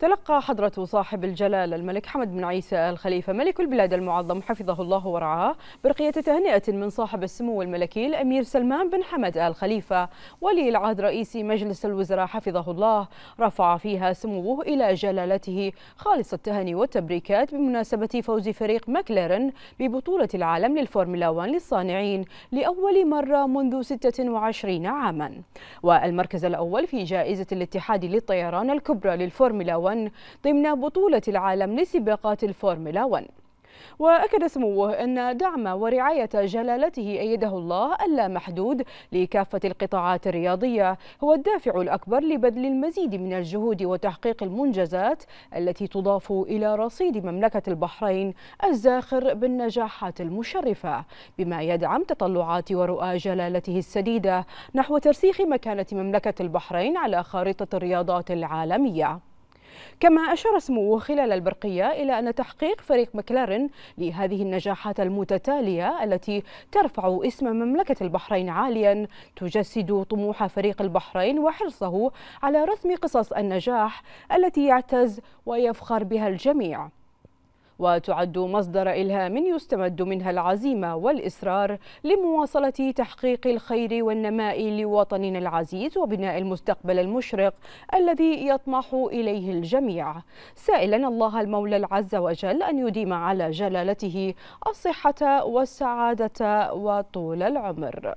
تلقى حضرة صاحب الجلالة الملك حمد بن عيسى الخليفة ملك البلاد المعظم حفظه الله ورعاه برقية تهنئة من صاحب السمو الملكي الأمير سلمان بن حمد آل خليفة ولي العهد رئيس مجلس الوزراء حفظه الله رفع فيها سموه إلى جلالته خالص التهاني والتبريكات بمناسبة فوز فريق ماكلارن ببطولة العالم للفورمولا 1 للصانعين لأول مرة منذ 26 عاما والمركز الأول في جائزة الاتحاد للطيران الكبرى للفورمولا 1 ضمن بطولة العالم لسباقات الفورمولا 1 وأكد سموه أن دعم ورعاية جلالته أيده الله اللامحدود لكافة القطاعات الرياضية هو الدافع الأكبر لبذل المزيد من الجهود وتحقيق المنجزات التي تضاف إلى رصيد مملكة البحرين الزاخر بالنجاحات المشرفة بما يدعم تطلعات ورؤى جلالته السديدة نحو ترسيخ مكانة مملكة البحرين على خارطة الرياضات العالمية كما أشار سموه خلال البرقية إلى أن تحقيق فريق مكلارن لهذه النجاحات المتتالية التي ترفع اسم مملكة البحرين عاليا تجسد طموح فريق البحرين وحرصه على رسم قصص النجاح التي يعتز ويفخر بها الجميع وتعد مصدر إلهام يستمد منها العزيمة والإصرار لمواصلة تحقيق الخير والنماء لوطننا العزيز وبناء المستقبل المشرق الذي يطمح إليه الجميع سائلا الله المولى العز وجل أن يديم على جلالته الصحة والسعادة وطول العمر